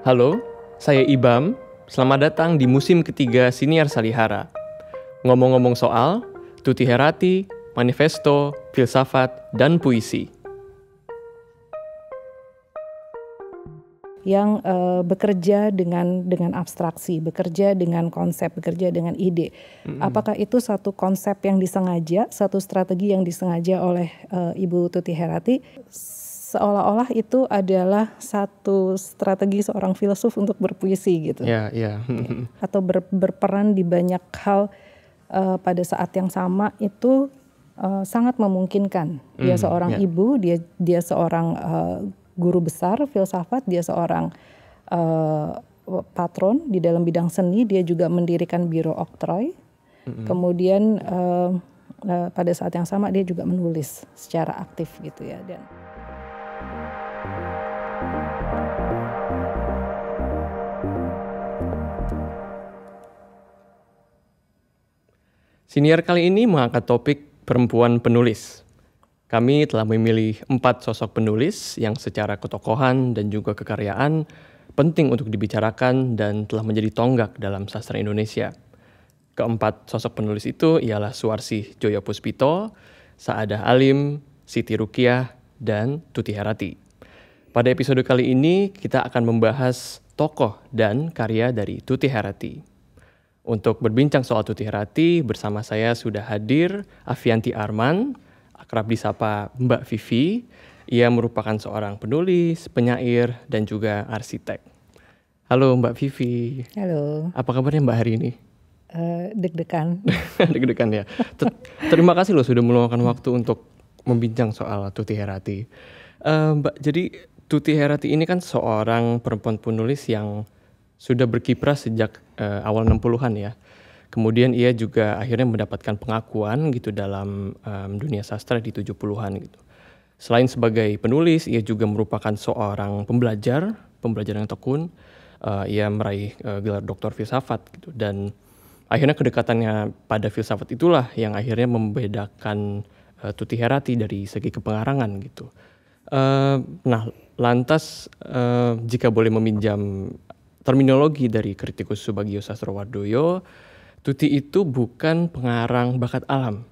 Halo, saya Ibam. Selamat datang di musim ketiga Siniar Salihara. Ngomong-ngomong soal, Tuti Herati, manifesto, filsafat, dan puisi. yang uh, bekerja dengan dengan abstraksi, bekerja dengan konsep, bekerja dengan ide. Mm-hmm. Apakah itu satu konsep yang disengaja, satu strategi yang disengaja oleh uh, Ibu Tuti Herati? seolah-olah itu adalah satu strategi seorang filsuf untuk berpuisi gitu. Yeah, yeah. Iya. Atau ber, berperan di banyak hal uh, pada saat yang sama itu uh, sangat memungkinkan. Dia mm, seorang yeah. ibu, dia dia seorang uh, guru besar filsafat, dia seorang uh, patron di dalam bidang seni, dia juga mendirikan biro oktroy. Mm-hmm. Kemudian pada saat yang sama dia juga menulis secara aktif gitu ya dan. Senior kali ini mengangkat topik perempuan penulis. Kami telah memilih empat sosok penulis yang secara ketokohan dan juga kekaryaan penting untuk dibicarakan dan telah menjadi tonggak dalam sastra Indonesia. Keempat sosok penulis itu ialah Suarsi Joyo Puspito, Saadah Alim, Siti Rukiah, dan Tuti Herati. Pada episode kali ini kita akan membahas tokoh dan karya dari Tuti Herati. Untuk berbincang soal Tuti Herati bersama saya sudah hadir Avianti Arman, akrab disapa Mbak Vivi. Ia merupakan seorang penulis, penyair, dan juga arsitek. Halo Mbak Vivi. Halo. Apa kabarnya Mbak hari ini? Uh, deg-degan. deg-degan ya. Ter terima kasih loh sudah meluangkan waktu untuk membincang soal Tuti Herati. Uh, eh, Mbak, jadi Tuti Herati ini kan seorang perempuan penulis yang sudah berkiprah sejak uh, awal 60-an ya. Kemudian ia juga akhirnya mendapatkan pengakuan gitu dalam um, dunia sastra di 70-an gitu. Selain sebagai penulis, ia juga merupakan seorang pembelajar, pembelajar yang tekun. Uh, ia meraih uh, gelar doktor filsafat gitu dan akhirnya kedekatannya pada filsafat itulah yang akhirnya membedakan uh, Tuti Herati dari segi kepengarangan gitu. Uh, nah, lantas uh, jika boleh meminjam terminologi dari kritikus Subagio Sastrowardoyo, Tuti itu bukan pengarang bakat alam,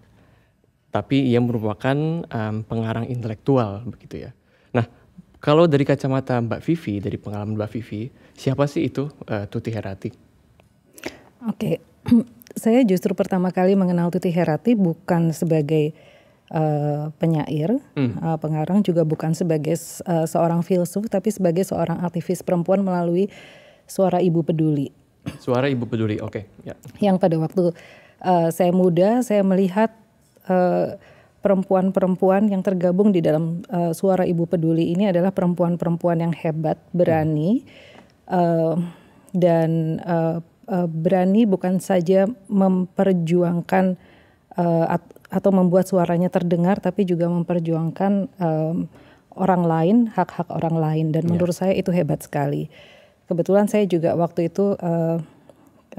tapi ia merupakan um, pengarang intelektual begitu ya. Nah, kalau dari kacamata Mbak Vivi, dari pengalaman Mbak Vivi, siapa sih itu uh, Tuti Herati? Oke, saya justru pertama kali mengenal Tuti Herati bukan sebagai uh, penyair, hmm. uh, pengarang juga bukan sebagai uh, seorang filsuf, tapi sebagai seorang aktivis perempuan melalui Suara Ibu Peduli. Suara Ibu Peduli, oke. Okay. Ya. Yang pada waktu uh, saya muda, saya melihat eh, perempuan-perempuan uh, yang tergabung di dalam uh, Suara Ibu Peduli ini adalah perempuan-perempuan yang hebat, berani, uh, dan uh, uh, berani bukan saja memperjuangkan uh, at atau membuat suaranya terdengar, tapi juga memperjuangkan uh, orang lain, hak-hak orang lain. Dan yeah. menurut saya itu hebat sekali kebetulan saya juga waktu itu uh,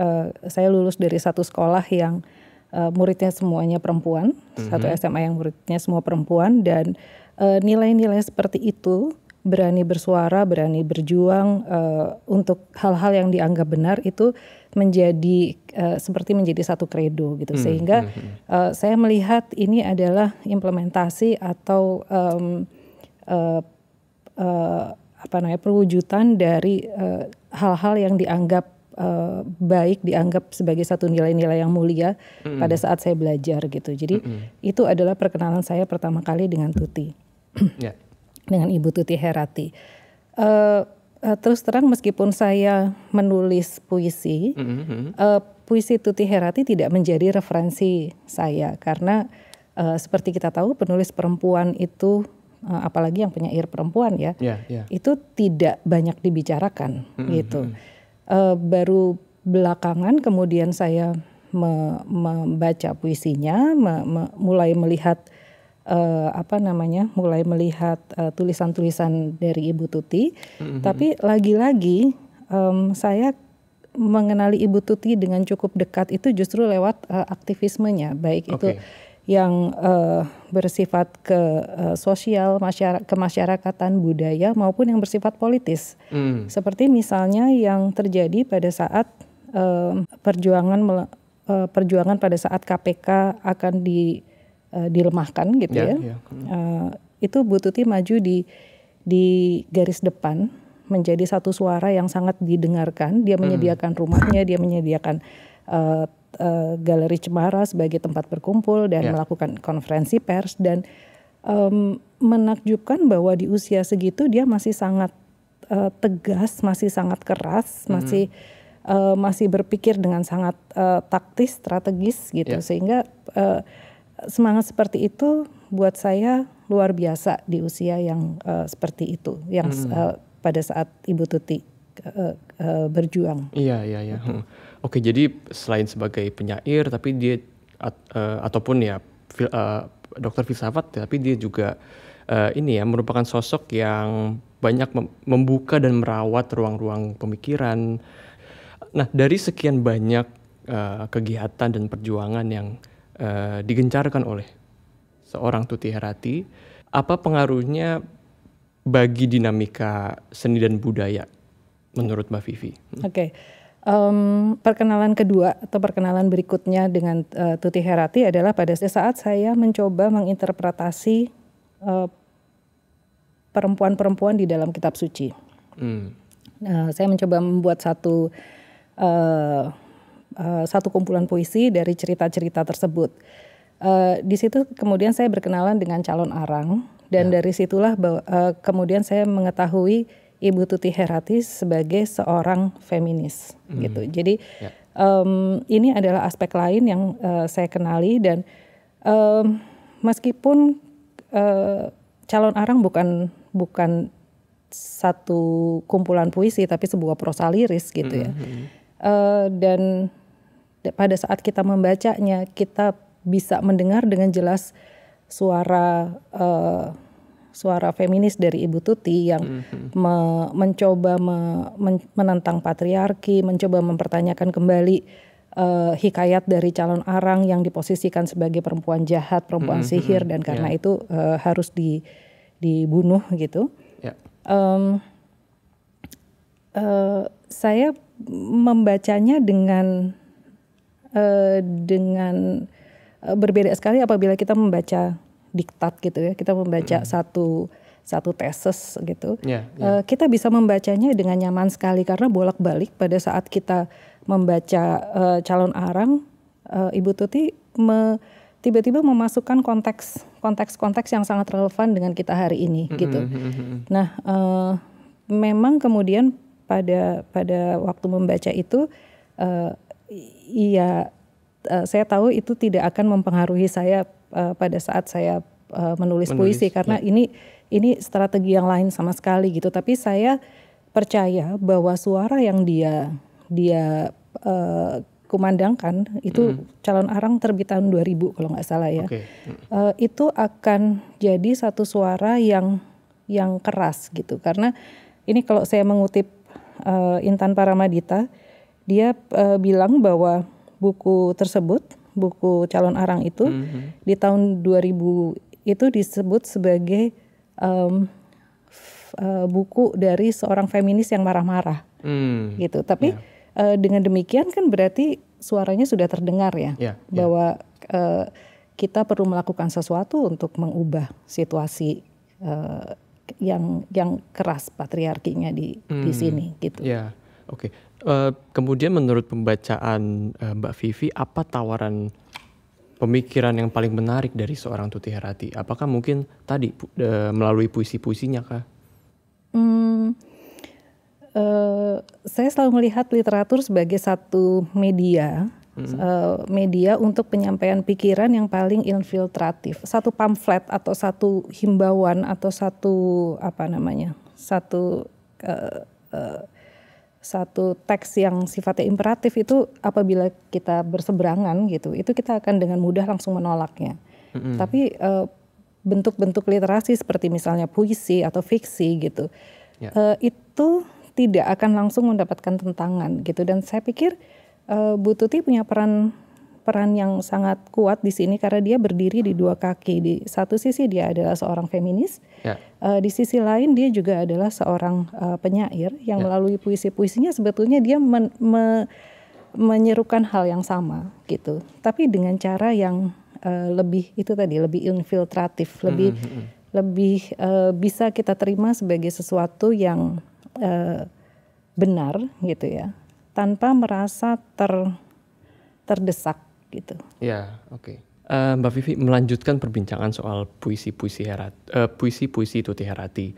uh, saya lulus dari satu sekolah yang uh, muridnya semuanya perempuan, mm-hmm. satu SMA yang muridnya semua perempuan dan nilai nilai-nilai seperti itu berani bersuara, berani berjuang uh, untuk hal-hal yang dianggap benar itu menjadi uh, seperti menjadi satu kredo gitu hmm, sehingga Uh, saya melihat ini adalah implementasi atau um, uh, apa namanya perwujudan dari eh, hal-hal uh, yang dianggap uh, baik dianggap sebagai satu nilai-nilai yang mulia mm -hmm. pada saat saya belajar gitu. Jadi mm -hmm. itu adalah perkenalan saya pertama kali dengan Tuti, yeah. Ya. dengan Ibu Tuti Herati. uh, terus terang meskipun saya menulis puisi, mm -hmm. uh, puisi Tuti Herati tidak menjadi referensi saya karena uh, seperti kita tahu penulis perempuan itu Eh, apalagi yang penyair perempuan ya, yeah, yeah. itu tidak banyak dibicarakan mm -hmm. gitu. Uh, baru belakangan kemudian saya me membaca puisinya, me me mulai melihat uh, apa namanya, mulai melihat tulisan-tulisan dari Ibu Tuti. Mm -hmm. Tapi lagi-lagi um, saya mengenali Ibu Tuti dengan cukup dekat itu justru lewat uh, aktivismenya, baik okay. itu yang uh, bersifat ke uh, sosial, masyarakat, kemasyarakatan, budaya maupun yang bersifat politis. Hmm. Seperti misalnya yang terjadi pada saat uh, perjuangan uh, perjuangan pada saat KPK akan di uh, dilemahkan gitu yeah, ya. Yeah. Ya. Ya. Uh, itu Bututi maju di di garis depan menjadi satu suara yang sangat didengarkan. Dia hmm. menyediakan hmm. rumahnya, dia menyediakan uh, uh, Galeri Cemara sebagai tempat berkumpul dan yeah. melakukan konferensi pers dan um, menakjubkan bahwa di usia segitu dia masih sangat uh, tegas, masih sangat keras, mm-hmm. masih uh, masih berpikir dengan sangat uh, taktis, strategis gitu yeah. sehingga uh, semangat seperti itu buat saya luar biasa di usia yang uh, seperti itu yang mm-hmm. uh, pada saat Ibu Tuti uh, uh, berjuang. Iya, iya, iya. Hmm. Oke, jadi selain sebagai penyair tapi dia at, uh, ataupun ya fil, uh, dokter filsafat tapi dia juga uh, ini ya merupakan sosok yang banyak membuka dan merawat ruang-ruang pemikiran. Nah, dari sekian banyak uh, kegiatan dan perjuangan yang uh, digencarkan oleh seorang Tuti Herati, apa pengaruhnya bagi dinamika seni dan budaya menurut Mbak Vivi? Hmm. Oke. Okay. Um, perkenalan kedua atau perkenalan berikutnya dengan uh, Tuti Herati adalah pada saat saya mencoba menginterpretasi perempuan eh, perempuan-perempuan di dalam kitab suci. Hmm. Nah, saya mencoba membuat satu uh, uh, satu kumpulan puisi dari cerita-cerita tersebut. Uh, di situ kemudian saya berkenalan dengan calon arang dan ya. dari situlah uh, kemudian saya mengetahui Ibu Tuti Herati sebagai seorang feminis hmm. gitu. Jadi yeah. Ya. um, ini adalah aspek lain yang uh, saya kenali dan um, meskipun uh, calon arang bukan bukan satu kumpulan puisi tapi sebuah prosa liris gitu ya. hmm Uh, dan pada saat kita membacanya kita bisa mendengar dengan jelas suara uh, suara feminis dari Ibu Tuti yang mm-hmm. me, mencoba me, men, menentang patriarki, mencoba mempertanyakan kembali uh, hikayat dari calon arang yang diposisikan sebagai perempuan jahat, perempuan mm-hmm. sihir dan karena yeah. itu uh, harus di dibunuh gitu. Yeah. Ya. Eh, um, uh, saya membacanya dengan uh, dengan berbeda sekali apabila kita membaca diktat gitu ya kita membaca mm. satu satu tesis gitu yeah, ya, ya. yeah. Uh, kita bisa membacanya dengan nyaman sekali karena bolak balik pada saat kita membaca uh, calon arang uh, ibu tuti me, tiba-tiba memasukkan konteks konteks-konteks yang sangat relevan dengan kita hari ini hmm, gitu. Mm-hmm. Nah, uh, memang kemudian pada pada waktu membaca itu uh, iya uh, saya tahu itu tidak akan mempengaruhi saya uh, pada saat saya uh, menulis, menulis puisi karena ya. ini ini strategi yang lain sama sekali gitu. Tapi saya percaya bahwa suara yang dia dia uh, kumandangkan itu mm. calon arang terbit tahun 2000 kalau nggak salah ya. Okay. Uh, itu akan jadi satu suara yang yang keras gitu karena ini kalau saya mengutip uh, Intan Paramadita, dia uh, bilang bahwa buku tersebut buku calon arang itu mm-hmm. di tahun 2000 itu disebut sebagai um, f, uh, buku dari seorang feminis yang marah-marah mm. gitu tapi yeah. Ya. uh, dengan demikian kan berarti suaranya sudah terdengar ya yeah, ya. bahwa Uh, kita perlu melakukan sesuatu untuk mengubah situasi uh, yang yang keras patriarkinya di mm. di hmm. sini gitu. yeah. Oke, okay. uh, eh, kemudian menurut pembacaan uh, Mbak Vivi, apa tawaran pemikiran yang paling menarik dari seorang Tuti Herati? Apakah mungkin tadi uh, melalui puisi-puisinya kah? Hmm, uh, saya selalu melihat literatur sebagai satu media, hmm. uh, media untuk penyampaian pikiran yang paling infiltratif. Satu pamflet atau satu himbauan atau satu apa namanya, satu uh, uh, satu teks yang sifatnya imperatif itu apabila kita berseberangan gitu, itu kita akan dengan mudah langsung menolaknya. Mm-hmm. Tapi uh, bentuk-bentuk literasi seperti misalnya puisi atau fiksi gitu, yeah. Ya. uh, itu tidak akan langsung mendapatkan tentangan gitu. Dan saya pikir uh, Bu Tuti punya peran peran yang sangat kuat di sini karena dia berdiri di dua kaki. Di satu sisi dia adalah seorang feminis, ya. uh, di sisi lain dia juga adalah seorang uh, penyair yang ya. melalui puisi-puisinya sebetulnya dia men, me, menyerukan hal yang sama gitu. Tapi dengan cara yang uh, lebih itu tadi lebih infiltratif, lebih -hmm. hmm, hmm. lebih uh, bisa kita terima sebagai sesuatu yang uh, benar gitu ya, tanpa merasa ter terdesak gitu. Ya, oke. Okay. Uh, eh, Mbak Vivi melanjutkan perbincangan soal puisi-puisi Herat, uh, puisi-puisi Tuti Herati.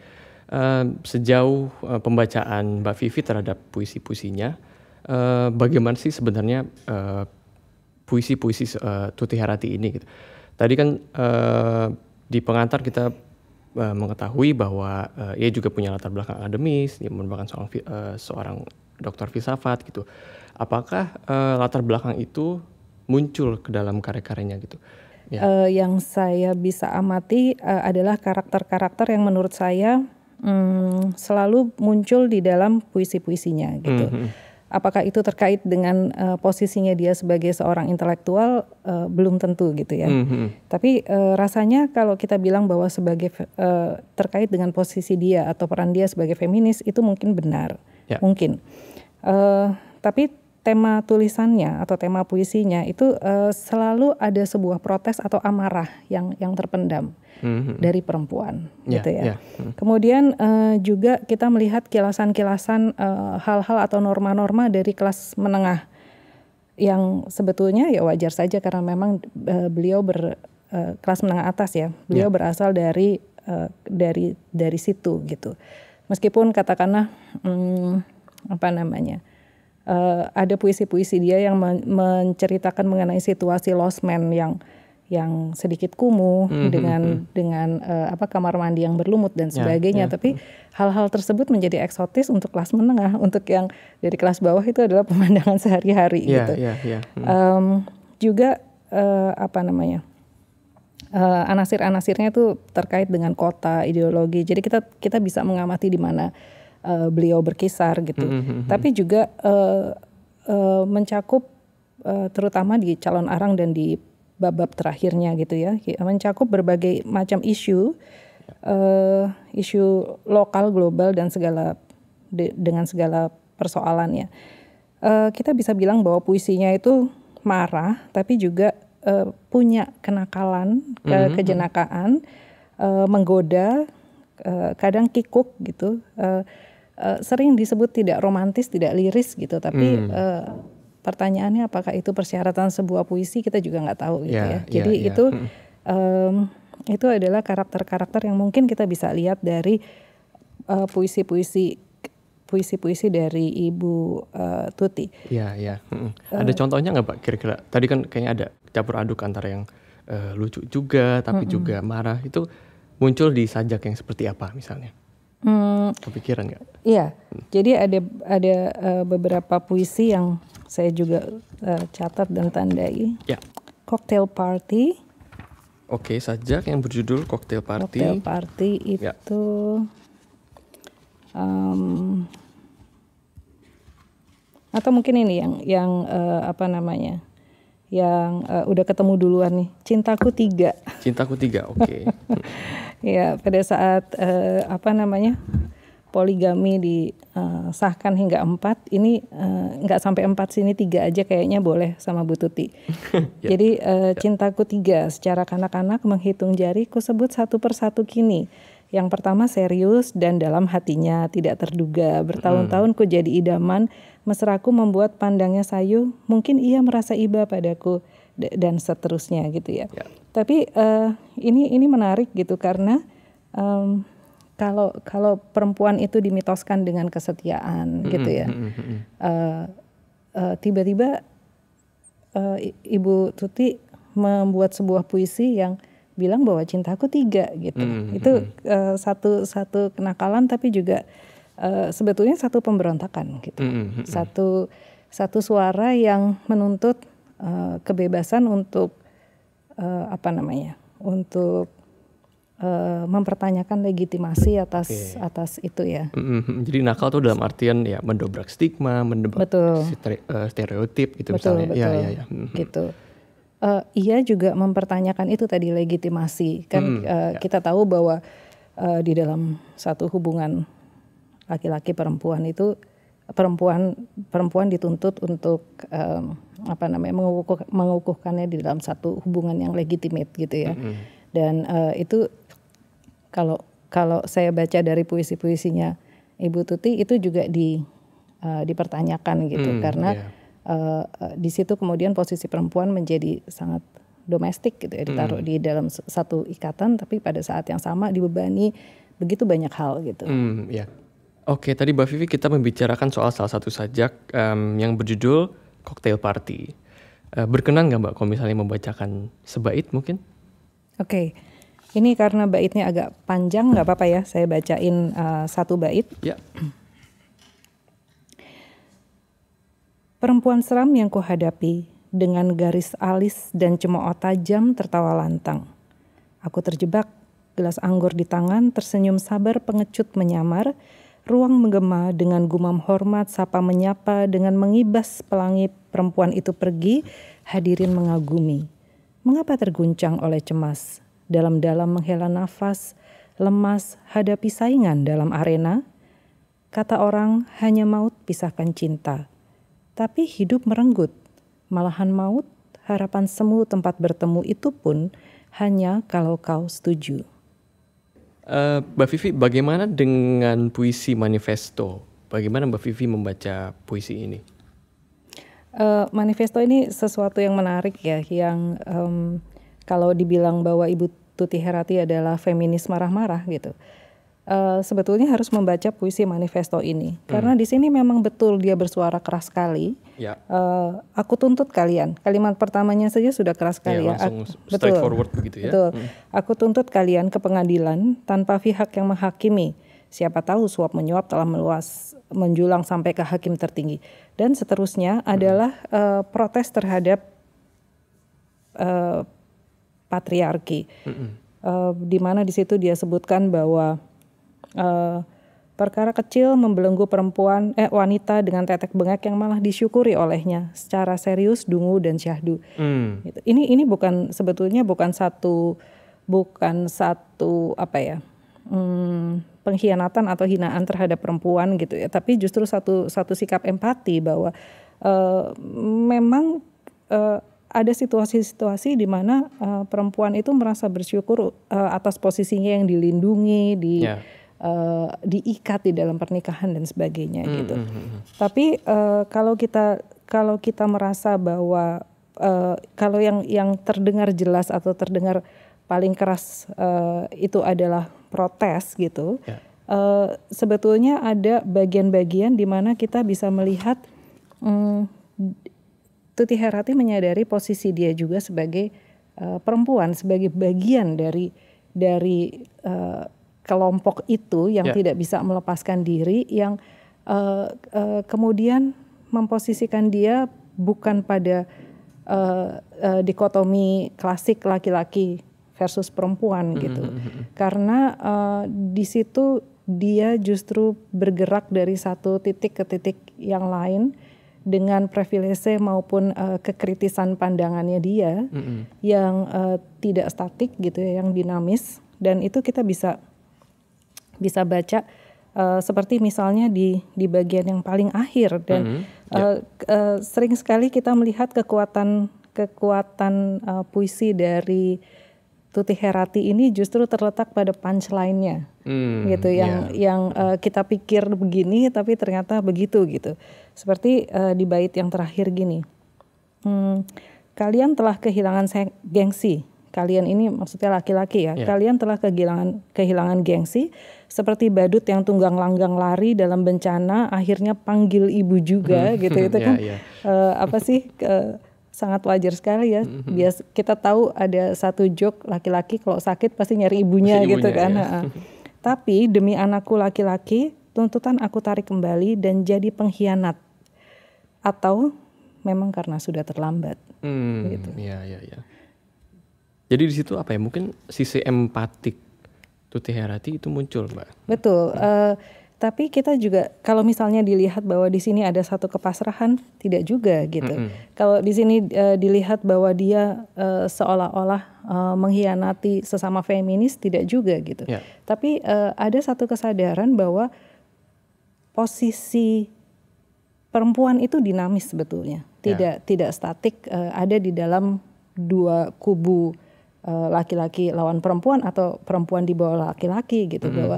Uh, sejauh uh, pembacaan Mbak Vivi terhadap puisi-puisinya, uh, bagaimana sih sebenarnya uh, puisi-puisi uh, Tuti Herati ini? Gitu. Tadi kan uh, di pengantar kita uh, mengetahui bahwa uh, ia juga punya latar belakang akademis, dia merupakan seorang uh, seorang dokter filsafat gitu. Apakah uh, latar belakang itu muncul ke dalam karya-karyanya gitu. Ya. Uh, yang saya bisa amati uh, adalah karakter-karakter yang menurut saya um, selalu muncul di dalam puisi-puisinya gitu. Mm -hmm. Apakah itu terkait dengan uh, posisinya dia sebagai seorang intelektual uh, belum tentu gitu ya. Mm -hmm. Tapi uh, rasanya kalau kita bilang bahwa sebagai uh, terkait dengan posisi dia atau peran dia sebagai feminis itu mungkin benar, yeah. mungkin. Uh, tapi tema tulisannya atau tema puisinya itu uh, selalu ada sebuah protes atau amarah yang yang terpendam mm-hmm. dari perempuan yeah, gitu ya. Yeah. Mm-hmm. Kemudian uh, juga kita melihat kilasan-kilasan uh, hal-hal atau norma-norma dari kelas menengah yang sebetulnya ya wajar saja karena memang uh, beliau ber uh, kelas menengah atas ya. Beliau yeah. berasal dari uh, dari dari situ gitu. Meskipun katakanlah hmm, apa namanya? uh, ada puisi-puisi dia yang men menceritakan mengenai situasi losmen yang yang sedikit kumuh mm -hmm. dengan mhm. dengan uh, apa kamar mandi yang berlumut dan ya, sebagainya. Yeah, yeah. Tapi hal-hal tersebut menjadi eksotis untuk kelas menengah, untuk yang dari kelas bawah itu adalah pemandangan sehari-hari yeah, gitu. Yeah, yeah. Mm. Um, juga uh, apa namanya uh, anasir-anasirnya itu terkait dengan kota, ideologi. Jadi kita kita bisa mengamati di mana uh, beliau berkisar gitu. Mm -hmm. Tapi juga uh, uh, mencakup uh, terutama di calon arang dan di bab-bab terakhirnya gitu ya, mencakup berbagai macam isu, uh, isu lokal, global dan segala de dengan segala persoalannya. Uh, kita bisa bilang bahwa puisinya itu marah, tapi juga uh, punya kenakalan, ke mm -hmm. kejenakaan, uh, menggoda, uh, kadang kikuk gitu. Uh, uh, sering disebut tidak romantis, tidak liris gitu, tapi hmm. uh, pertanyaannya apakah itu persyaratan sebuah puisi kita juga nggak tahu gitu yeah, ya. ya. Jadi yeah, yeah. itu um, itu adalah karakter-karakter yang mungkin kita bisa lihat dari uh, puisi-puisi puisi-puisi dari Ibu uh, Tuti. Iya, iya. Hmm. Ada uh, contohnya nggak, Pak? Kira-kira tadi kan kayaknya ada campur aduk antara yang uh, lucu juga, tapi uh juga marah. Itu muncul di sajak yang seperti apa, misalnya? Hmm, Kepikiran nggak? Iya. Jadi ada ada uh, beberapa puisi yang saya juga uh, catat dan tandai. Ya. Cocktail Party. Oke, sajak yang berjudul Cocktail Party. Cocktail Party ya. itu ya. um, atau mungkin ini yang yang uh, apa namanya? yang uh, udah ketemu duluan nih cintaku tiga cintaku tiga oke okay. ya pada saat uh, apa namanya poligami disahkan hingga empat ini eh, nggak uh, sampai empat sini tiga aja kayaknya boleh sama Bu Tuti. yeah. Jadi uh, eh, yeah. cintaku tiga secara kanak-kanak menghitung jari ku sebut satu persatu kini. Yang pertama serius dan dalam hatinya tidak terduga bertahun-tahun ku jadi idaman mesraku membuat pandangnya sayu mungkin ia merasa iba padaku dan seterusnya gitu ya. Yeah. Tapi uh, ini ini menarik gitu karena um, kalau kalau perempuan itu dimitoskan dengan kesetiaan mm -hmm. gitu ya eh, eh, tiba-tiba uh, uh, uh, Ibu Tuti membuat sebuah puisi yang bilang bahwa cintaku tiga gitu mm -hmm. itu uh, satu satu kenakalan tapi juga uh, sebetulnya satu pemberontakan gitu mm -hmm. satu satu suara yang menuntut uh, kebebasan untuk uh, apa namanya untuk Eh, mempertanyakan legitimasi atas okay. atas itu ya. Mm-hmm. Jadi nakal tuh dalam artian ya mendobrak stigma, mendobrak betul. Eh, stereotip gitu betul, misalnya. Ya, betul. Ya, ya, ya. Mm-hmm. Gitu. Uh, ia juga mempertanyakan itu tadi legitimasi kan mm, uh, ya. kita tahu bahwa uh, di dalam satu hubungan laki-laki perempuan itu perempuan perempuan dituntut untuk um, apa namanya mengukuh, mengukuhkannya di dalam satu hubungan yang legitimate gitu ya. Mm-hmm. Dan uh, itu kalau kalau saya baca dari puisi-puisinya Ibu Tuti itu juga di uh, dipertanyakan gitu hmm, karena yeah. Iya. uh, eh, di situ kemudian posisi perempuan menjadi sangat domestik gitu ya ditaruh hmm. di dalam satu ikatan tapi pada saat yang sama dibebani begitu banyak hal gitu. Hmm, yeah. Oke, tadi Mbak Vivi kita membicarakan soal salah satu sajak um, yang berjudul Cocktail Party. Uh, berkenan nggak Mbak kalau misalnya membacakan sebait mungkin? Oke, okay. Ini karena baitnya agak panjang, nggak apa-apa ya, saya bacain uh, satu bait. Ya. Perempuan seram yang kuhadapi dengan garis alis dan cemooh tajam tertawa lantang. Aku terjebak, gelas anggur di tangan, tersenyum sabar pengecut menyamar, ruang menggema dengan gumam hormat, sapa menyapa dengan mengibas pelangi perempuan itu pergi, hadirin mengagumi. Mengapa terguncang oleh cemas? dalam-dalam menghela nafas, lemas hadapi saingan dalam arena. Kata orang, hanya maut pisahkan cinta. Tapi hidup merenggut, malahan maut, harapan semu tempat bertemu itu pun hanya kalau kau setuju. Uh, Mbak Vivi, bagaimana dengan puisi manifesto? Bagaimana Mbak Vivi membaca puisi ini? Uh, manifesto ini sesuatu yang menarik ya, yang um, kalau dibilang bahwa ibu Tuti Herati adalah feminis marah-marah gitu. Uh, sebetulnya harus membaca puisi manifesto ini hmm. karena di sini memang betul dia bersuara keras sekali. Ya. Uh, aku tuntut kalian. Kalimat pertamanya saja sudah keras ya, sekali ya. ya. straight betul. forward begitu ya. Betul. Hmm. Aku tuntut kalian ke pengadilan tanpa pihak yang menghakimi. Siapa tahu suap menyuap telah meluas menjulang sampai ke hakim tertinggi dan seterusnya hmm. adalah uh, protes terhadap uh, patriarki. Mm -hmm. uh, di mana di situ dia sebutkan bahwa uh, perkara kecil membelenggu perempuan eh wanita dengan tetek bengek yang malah disyukuri olehnya secara serius dungu dan syahdu. Mm. Gitu. Ini ini bukan sebetulnya bukan satu bukan satu apa ya? Hmm, pengkhianatan atau hinaan terhadap perempuan gitu ya, tapi justru satu satu sikap empati bahwa uh, memang uh, ada situasi-situasi di mana uh, perempuan itu merasa bersyukur uh, atas posisinya yang dilindungi, di yeah. Ya. uh, diikat di dalam pernikahan dan sebagainya mm, gitu. Hmm, hmm, hmm. Tapi uh, kalau kita kalau kita merasa bahwa uh, kalau yang yang terdengar jelas atau terdengar paling keras uh, itu adalah protes gitu, yeah. Ya. uh, sebetulnya ada bagian-bagian di mana kita bisa melihat um, Tuti Herati menyadari posisi dia juga sebagai uh, perempuan sebagai bagian dari dari uh, kelompok itu yang yeah. tidak bisa melepaskan diri yang uh, uh, kemudian memposisikan dia bukan pada uh, uh, dikotomi klasik laki-laki versus perempuan hmm, gitu mm -hmm. karena uh, di situ dia justru bergerak dari satu titik ke titik yang lain dengan privilege maupun uh, kekritisan pandangannya dia mm -hmm. yang uh, tidak statik gitu ya, yang dinamis dan itu kita bisa bisa baca uh, seperti misalnya di di bagian yang paling akhir dan mm -hmm. yeah. uh, iya. uh, sering sekali kita melihat kekuatan kekuatan uh, puisi dari Tuti Herati ini justru terletak pada punchline-nya. mm, gitu yang yeah. yang uh, kita pikir begini tapi ternyata begitu gitu. Seperti uh, di bait yang terakhir gini. Hmm, kalian telah kehilangan gengsi. Kalian ini maksudnya laki-laki ya. Yeah. Kalian telah kehilangan kehilangan gengsi seperti badut yang tunggang langgang lari dalam bencana akhirnya panggil ibu juga hmm. gitu. Itu ya, kan yeah, ya. Uh, apa sih uh, sangat wajar sekali ya. Hmm. Bias kita tahu ada satu joke laki laki kalau sakit pasti nyari ibunya, gitu ibunya gitu kan. Ya. Tapi demi anakku laki-laki, tuntutan aku tarik kembali dan jadi pengkhianat atau memang karena sudah terlambat hmm, gitu ya ya ya jadi di situ apa ya mungkin sisi empatik tuti herati itu muncul mbak betul hmm. uh, tapi kita juga kalau misalnya dilihat bahwa di sini ada satu kepasrahan tidak juga gitu. -hmm. Kalau di sini uh, dilihat bahwa dia uh, seolah-olah uh, mengkhianati sesama feminis tidak juga gitu. Yeah. Tapi uh, ada satu kesadaran bahwa posisi perempuan itu dinamis sebetulnya, tidak ya. tidak statik uh, ada di dalam dua kubu eh, laki-laki uh, lawan perempuan atau perempuan di bawah laki-laki gitu mm -hmm. bahwa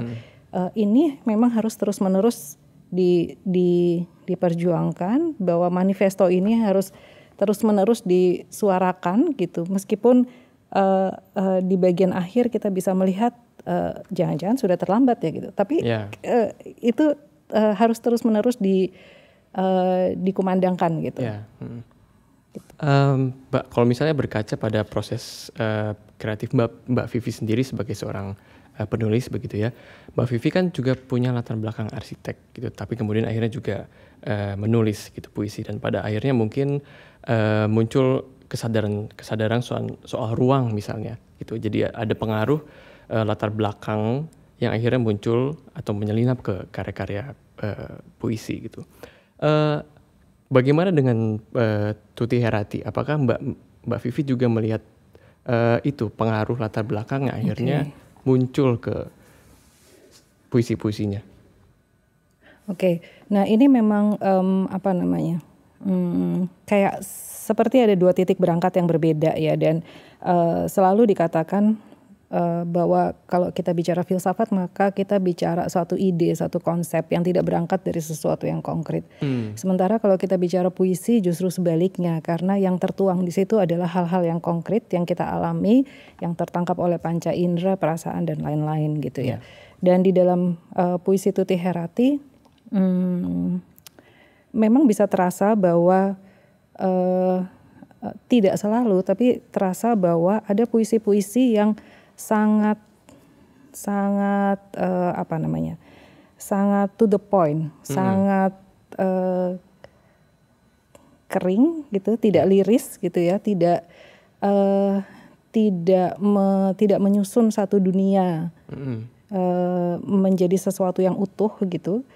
uh, ini memang harus terus-menerus di, di diperjuangkan bahwa manifesto ini harus terus-menerus disuarakan gitu meskipun uh, uh, di bagian akhir kita bisa melihat jangan-jangan uh, sudah terlambat ya gitu tapi yeah. Ya. uh, itu uh, harus terus menerus di uh, dikumandangkan gitu. Yeah. Hmm. Um, Mbak, kalau misalnya berkaca pada proses uh, kreatif Mbak Mbak Vivi sendiri sebagai seorang uh, penulis begitu ya, Mbak Vivi kan juga punya latar belakang arsitek gitu, tapi kemudian akhirnya juga uh, menulis gitu puisi dan pada akhirnya mungkin uh, muncul kesadaran kesadaran soal soal ruang misalnya gitu, jadi ada pengaruh uh, latar belakang yang akhirnya muncul atau menyelinap ke karya-karya uh, puisi gitu. Uh, bagaimana dengan uh, Tuti Herati? Apakah Mbak Mbak Vivi juga melihat uh, itu pengaruh latar belakang akhirnya okay. muncul ke puisi-puisinya? Oke, okay. nah ini memang um, apa namanya? Hmm, kayak seperti ada dua titik berangkat yang berbeda ya dan uh, selalu dikatakan Eh, bahwa kalau kita bicara filsafat maka kita bicara suatu ide, suatu konsep yang tidak berangkat dari sesuatu yang konkret. Hmm. Sementara kalau kita bicara puisi justru sebaliknya karena yang tertuang di situ adalah hal-hal yang konkret yang kita alami, yang tertangkap oleh panca indera, perasaan dan lain-lain gitu ya. Yeah. Dan di dalam uh, puisi Tuti Herati hmm, memang bisa terasa bahwa uh, tidak selalu, tapi terasa bahwa ada puisi-puisi yang sangat sangat uh, apa namanya sangat to the point hmm. sangat uh, kering gitu tidak liris gitu ya tidak uh, tidak me, tidak menyusun satu dunia hmm. uh, menjadi sesuatu yang utuh gitu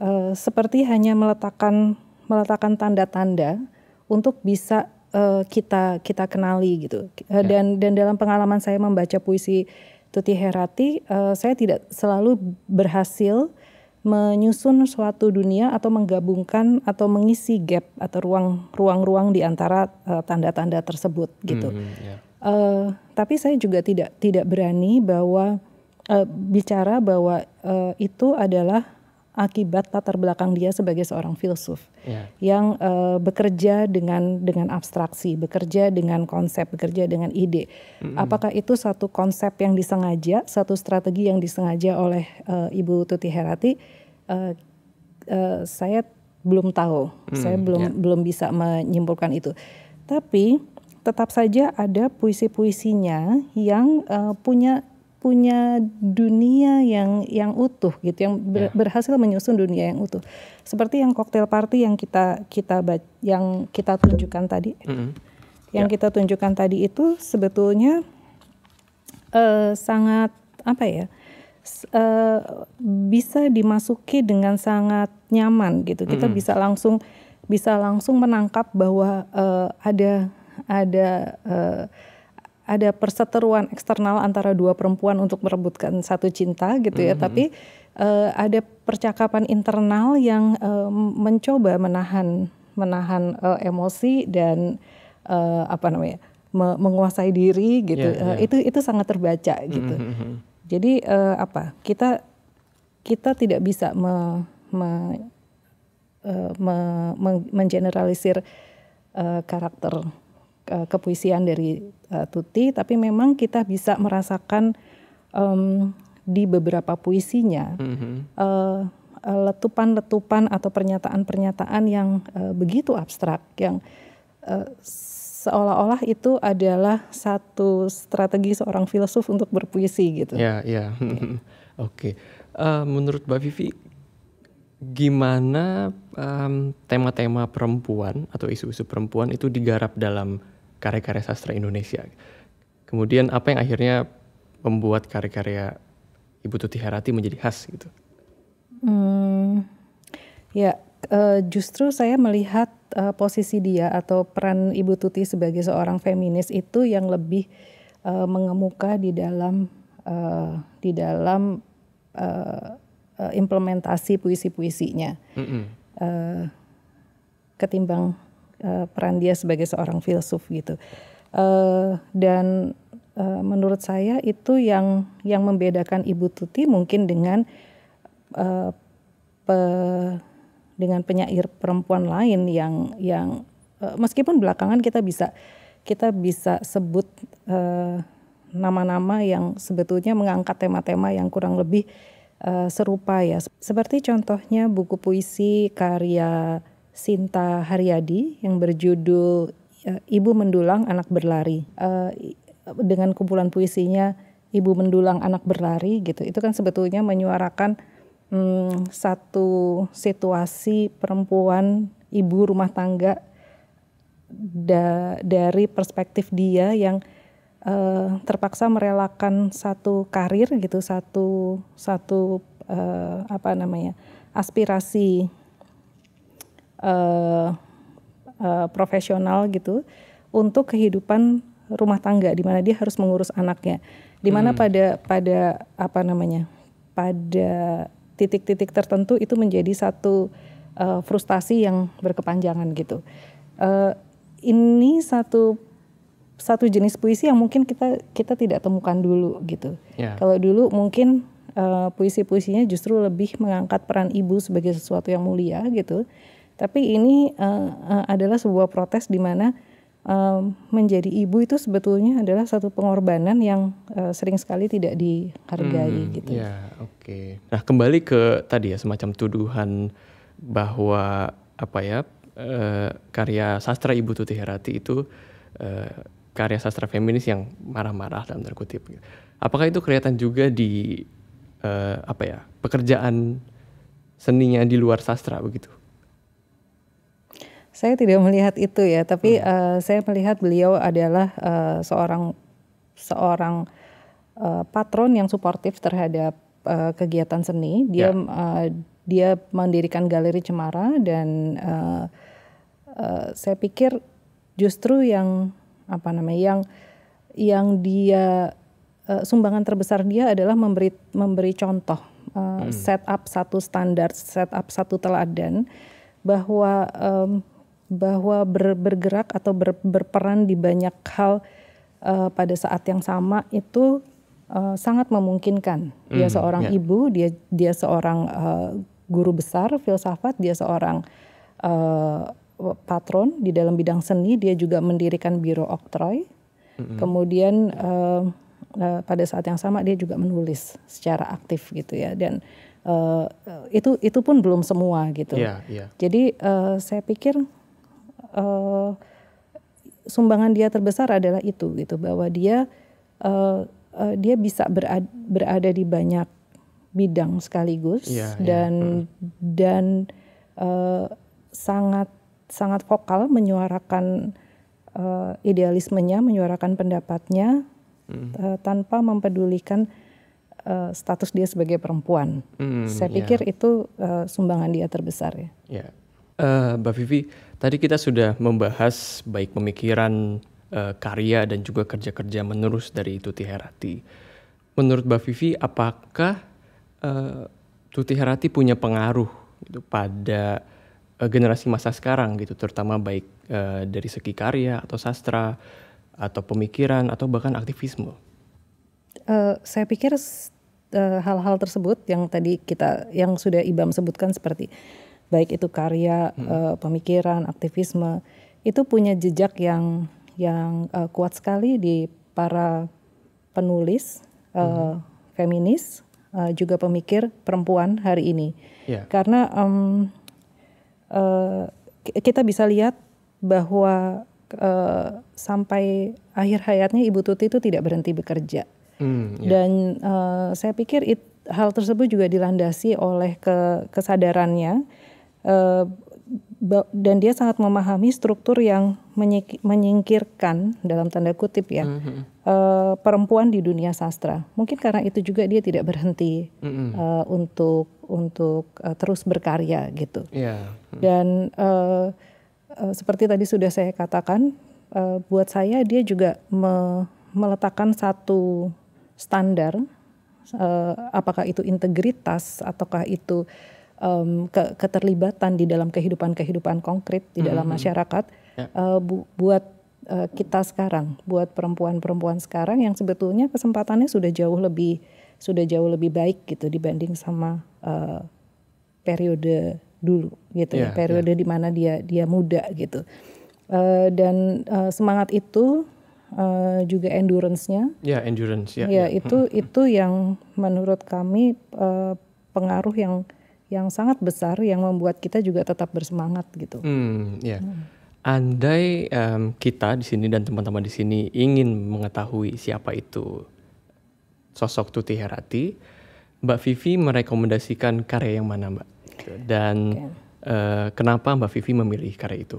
uh, seperti hanya meletakkan meletakkan tanda-tanda untuk bisa uh, kita kita kenali gitu. Uh, Dan dan dalam pengalaman saya membaca puisi Tuti Herati, uh, saya tidak selalu berhasil menyusun suatu dunia atau menggabungkan atau mengisi gap atau ruang-ruang di antara tanda-tanda uh, tersebut gitu. Mm, yeah. Ya. uh, tapi saya juga tidak tidak berani bahwa uh, bicara bahwa uh, itu adalah akibat latar belakang dia sebagai seorang filsuf yeah. yang uh, bekerja dengan dengan abstraksi, bekerja dengan konsep, bekerja dengan ide. Mm-hmm. Apakah itu satu konsep yang disengaja, satu strategi yang disengaja oleh uh, Ibu Tuti Herati? Uh, uh, saya belum tahu, mm, saya belum yeah. belum bisa menyimpulkan itu. Tapi tetap saja ada puisi-puisinya yang uh, punya punya dunia yang yang utuh gitu yang ber, yeah. berhasil menyusun dunia yang utuh seperti yang koktail party yang kita kita yang kita tunjukkan tadi mm -hmm. yang yeah. kita tunjukkan tadi itu sebetulnya uh, sangat apa ya uh, bisa dimasuki dengan sangat nyaman gitu kita mm bisa langsung bisa langsung menangkap bahwa uh, ada ada uh, ada perseteruan eksternal antara dua perempuan untuk merebutkan satu cinta gitu ya, mm -hmm. tapi uh, ada percakapan internal yang uh, mencoba menahan menahan uh, emosi dan uh, apa namanya me menguasai diri gitu. Yeah, yeah. Uh, itu itu sangat terbaca gitu. Mm -hmm. Jadi uh, apa kita kita tidak bisa me, me, uh, me, me, mengeneralisir uh, karakter Eh, kepuisian dari uh, Tuti, tapi memang kita bisa merasakan um, di beberapa puisinya mm-hmm. uh, letupan-letupan atau pernyataan-pernyataan yang uh, begitu abstrak, yang uh, seolah-olah itu adalah satu strategi seorang filsuf untuk berpuisi gitu. Ya, ya. Iya. Oke. menurut Mbak Vivi, gimana tema tema-tema perempuan atau isu-isu perempuan itu digarap dalam karya-karya sastra Indonesia. Kemudian apa yang akhirnya membuat karya-karya Ibu Tuti Herati menjadi khas gitu? Hmm, ya uh, justru saya melihat uh, posisi dia atau peran Ibu Tuti sebagai seorang feminis itu yang lebih uh, mengemuka di dalam uh, di dalam uh, implementasi puisi-puisinya mm -hmm. uh, ketimbang uh, peran dia sebagai seorang filsuf gitu. Uh, dan uh, menurut saya itu yang yang membedakan Ibu Tuti mungkin dengan uh, pe, dengan penyair perempuan lain yang yang uh, meskipun belakangan kita bisa kita bisa sebut nama nama-nama yang sebetulnya mengangkat tema-tema yang kurang lebih uh, serupa ya. Seperti contohnya buku puisi karya Sinta Haryadi yang berjudul eh, Ibu Mendulang Anak Berlari eh, dengan kumpulan puisinya Ibu Mendulang Anak Berlari gitu itu kan sebetulnya menyuarakan hmm, satu situasi perempuan ibu rumah tangga da dari perspektif dia yang uh, terpaksa merelakan satu karir gitu satu satu uh, apa namanya aspirasi uh, uh, profesional gitu untuk kehidupan rumah tangga di mana dia harus mengurus anaknya. Di mana hmm. pada pada apa namanya? pada titik-titik tertentu itu menjadi satu uh, frustasi yang berkepanjangan gitu. Uh, ini satu satu jenis puisi yang mungkin kita kita tidak temukan dulu gitu. Yeah. Kalau dulu mungkin uh, puisi-puisinya justru lebih mengangkat peran ibu sebagai sesuatu yang mulia gitu. Tapi ini uh, uh, adalah sebuah protes di mana uh, menjadi ibu itu sebetulnya adalah satu pengorbanan yang uh, sering sekali tidak dihargai hmm, gitu. Ya, oke. Okay. Nah, kembali ke tadi ya semacam tuduhan bahwa apa ya uh, karya sastra Ibu Tuti Herati itu uh, karya sastra feminis yang marah-marah dalam tanda kutip. Gitu. Apakah itu kelihatan juga di uh, apa ya pekerjaan seninya di luar sastra begitu? Saya tidak melihat itu ya, tapi hmm. uh, saya melihat beliau adalah uh, seorang seorang uh, patron yang suportif terhadap uh, kegiatan seni. Dia yeah. Ya. uh, dia mendirikan galeri Cemara dan uh, uh, saya pikir justru yang apa namanya yang yang dia uh, sumbangan terbesar dia adalah memberi memberi contoh uh, hmm. set satu standar, setup satu teladan bahwa um, bahwa ber, bergerak atau ber, berperan di banyak hal uh, pada saat yang sama itu uh, sangat memungkinkan. Dia mm, seorang yeah. ibu, dia dia seorang uh, guru besar filsafat, dia seorang uh, patron di dalam bidang seni, dia juga mendirikan biro oktroy. Mm-hmm. Kemudian uh, uh, pada saat yang sama dia juga menulis secara aktif gitu ya dan uh, itu itu pun belum semua gitu. Yeah, yeah. Jadi uh, saya pikir Eh, sumbangan dia terbesar adalah itu gitu bahwa dia uh, uh, dia bisa berada, berada di banyak bidang sekaligus yeah, iya, dan yeah. dan uh, sangat sangat vokal menyuarakan uh, idealismenya, menyuarakan pendapatnya mm. uh, tanpa mempedulikan uh, status dia sebagai perempuan. Mm, Saya iya. pikir yeah. itu uh, sumbangan dia terbesar ya. Yeah. Iya. Uh, Mbak Vivi, Tadi kita sudah membahas baik pemikiran uh, karya dan juga kerja-kerja menerus dari Tuti Herati. Menurut Mbak Vivi, apakah uh, Tuti Herati punya pengaruh gitu pada uh, generasi masa sekarang gitu, terutama baik uh, dari segi karya atau sastra atau pemikiran atau bahkan aktivisme? Uh, saya pikir hal-hal uh, tersebut yang tadi kita yang sudah Ibam sebutkan seperti baik itu karya, hmm. uh, pemikiran, aktivisme itu punya jejak yang yang uh, kuat sekali di para penulis uh, feminis uh, juga pemikir perempuan hari ini. Yeah. Karena um, uh, kita bisa lihat bahwa uh, sampai akhir hayatnya Ibu Tuti itu tidak berhenti bekerja. mm, yeah. Dan uh, saya pikir it, hal tersebut juga dilandasi oleh ke, kesadarannya uh, dan dia sangat memahami struktur yang menyingkirkan dalam tanda kutip ya mm -hmm. uh, perempuan di dunia sastra. Mungkin karena itu juga dia tidak berhenti mm -hmm. uh, untuk untuk uh, terus berkarya gitu. Yeah. Mm. Dan uh, uh, seperti tadi sudah saya katakan, uh, buat saya dia juga me meletakkan satu standar, uh, apakah itu integritas ataukah itu uh, um, ke, keterlibatan di dalam kehidupan-kehidupan konkret di dalam hmm, hmm. masyarakat yeah. Ya. uh, bu, buat uh, kita sekarang, buat perempuan-perempuan sekarang yang sebetulnya kesempatannya sudah jauh lebih sudah jauh lebih baik gitu dibanding sama uh, periode dulu gitu, yeah, periode yeah. di mana dia dia muda gitu. Uh, dan uh, semangat itu Uh, juga endurance-nya. Ya, yeah, endurance. Ya, yeah, yeah, yeah. itu hmm, hmm, itu yang menurut kami uh, pengaruh yang yang sangat besar yang membuat kita juga tetap bersemangat gitu. Hmm, ya. Hmm. Andai um, kita di sini dan teman-teman di sini ingin mengetahui siapa itu sosok Tuti Herati, Mbak Vivi merekomendasikan karya yang mana, Mbak? Dan okay. uh, eh, kenapa Mbak Vivi memilih karya itu?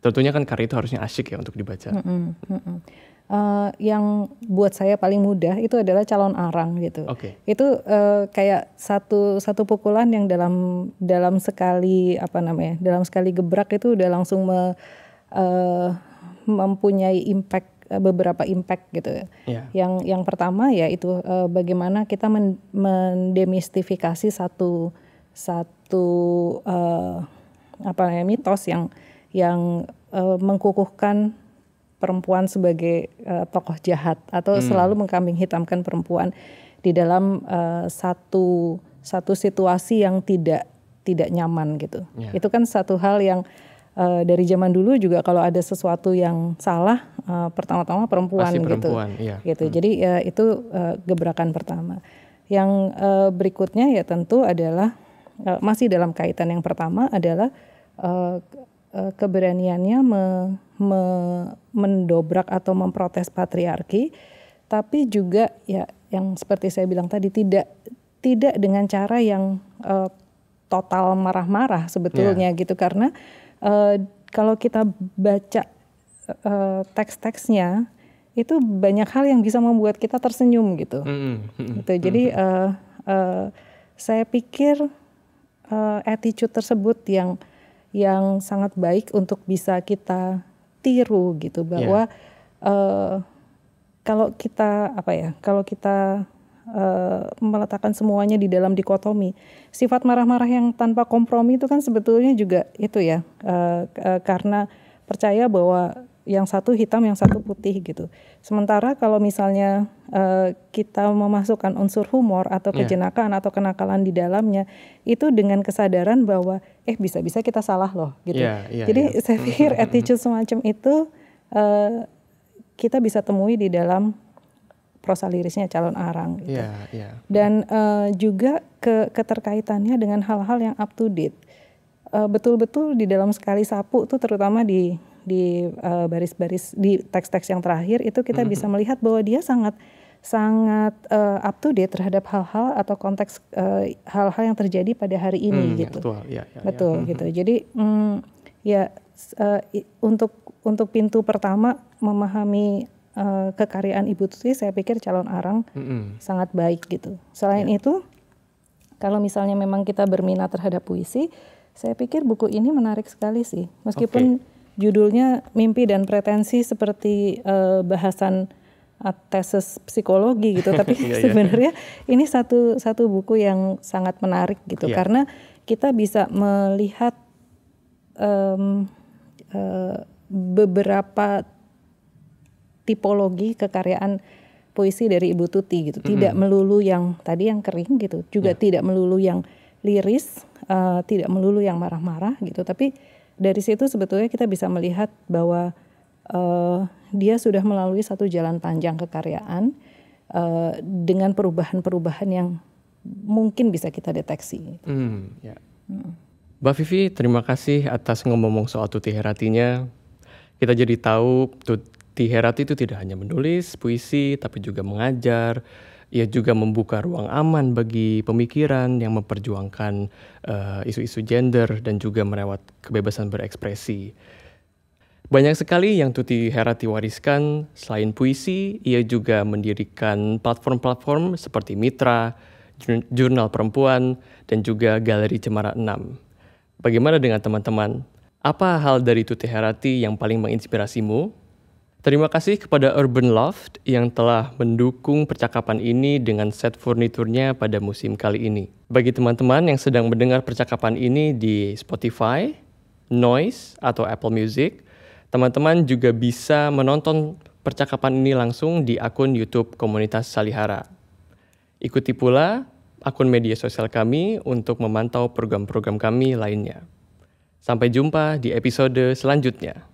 Tentunya kan karya itu harusnya asyik ya untuk dibaca. Mm -mm, mm -mm uh, yang buat saya paling mudah itu adalah calon arang gitu. Okay. Itu uh, kayak satu satu pukulan yang dalam dalam sekali apa namanya dalam sekali gebrak itu udah langsung me, uh, mempunyai impact beberapa impact gitu. Yeah. Yang yang pertama ya itu uh, bagaimana kita mendemistifikasi satu satu uh, apa namanya mitos yang yang uh, mengkukuhkan perempuan sebagai uh, tokoh jahat atau hmm. selalu mengkambing hitamkan perempuan di dalam uh, satu satu situasi yang tidak tidak nyaman gitu. Yeah. Itu kan satu hal yang uh, dari zaman dulu juga kalau ada sesuatu yang salah uh, pertama-tama perempuan, gitu. perempuan gitu. Iya. Gitu. Hmm. Jadi uh, itu uh, gebrakan pertama. Yang uh, berikutnya ya tentu adalah uh, masih dalam kaitan yang pertama adalah uh, keberaniannya me me mendobrak atau memprotes patriarki, tapi juga ya yang seperti saya bilang tadi tidak tidak dengan cara yang uh, total marah-marah sebetulnya yeah. gitu karena uh, kalau kita baca uh, teks-teksnya itu banyak hal yang bisa membuat kita tersenyum gitu. Mm-hmm. gitu. Jadi uh, uh, saya pikir uh, attitude tersebut yang yang sangat baik untuk bisa kita tiru gitu bahwa yeah. Iya. uh, kalau kita apa ya kalau kita uh, meletakkan semuanya di dalam dikotomi sifat marah-marah yang tanpa kompromi itu kan sebetulnya juga itu ya uh, uh, karena percaya bahwa yang satu hitam, yang satu putih gitu. Sementara kalau misalnya uh, kita memasukkan unsur humor atau iya. kejenakaan yeah. atau kenakalan di dalamnya, itu dengan kesadaran bahwa eh bisa-bisa kita salah loh gitu. Yeah, yeah, Jadi yeah. saya pikir attitude semacam itu uh, kita bisa temui di dalam prosa lirisnya calon arang. Gitu. Yeah, yeah. Dan uh, juga ke keterkaitannya dengan hal-hal yang up to date. Betul-betul uh, di dalam sekali sapu tuh terutama di di eh, baris-baris uh, di teks-teks yang terakhir itu kita mm -hmm. bisa melihat bahwa dia sangat sangat uh, up to date terhadap hal-hal atau konteks eh, hal-hal uh, yang terjadi pada hari ini mm, gitu. Betul, ya, ya, ya. betul ya. gitu. Jadi mm, ya uh, untuk untuk pintu pertama memahami uh, kekaryaan Ibu Tuti, saya pikir calon arang mm -hmm. sangat baik gitu. Selain yeah. itu, kalau misalnya memang kita berminat terhadap puisi, saya pikir buku ini menarik sekali sih, meskipun okay judulnya mimpi dan pretensi seperti uh, bahasan eh, tesis psikologi gitu tapi yeah, iya. sebenarnya yeah. ini satu satu buku yang sangat menarik gitu yeah. karena kita bisa melihat um, uh, beberapa tipologi kekaryaan puisi dari Ibu Tuti gitu mm -hmm. tidak melulu yang tadi yang kering gitu juga yeah. tidak melulu yang liris uh, tidak melulu yang marah-marah gitu tapi dari situ sebetulnya kita bisa melihat bahwa uh, dia sudah melalui satu jalan panjang kekaryaan uh, dengan perubahan-perubahan yang mungkin bisa kita deteksi. Hmm, ya. hmm. Mbak Vivi, terima kasih atas ngomong soal Tuti Heratinya. Kita jadi tahu Tuti Herati itu tidak hanya menulis puisi, tapi juga mengajar, ia juga membuka ruang aman bagi pemikiran yang memperjuangkan eh, isu-isu uh, gender dan juga merawat kebebasan berekspresi. Banyak sekali yang Tuti Herati wariskan, selain puisi, ia juga mendirikan platform-platform seperti Mitra, Jurnal Perempuan, dan juga Galeri Cemara 6. Bagaimana dengan teman-teman? Apa hal dari Tuti Herati yang paling menginspirasimu? Terima kasih kepada Urban Loft yang telah mendukung percakapan ini dengan set furniturnya pada musim kali ini. Bagi teman-teman yang sedang mendengar percakapan ini di Spotify, Noise, atau Apple Music, teman-teman juga bisa menonton percakapan ini langsung di akun YouTube komunitas Salihara. Ikuti pula akun media sosial kami untuk memantau program-program kami lainnya. Sampai jumpa di episode selanjutnya.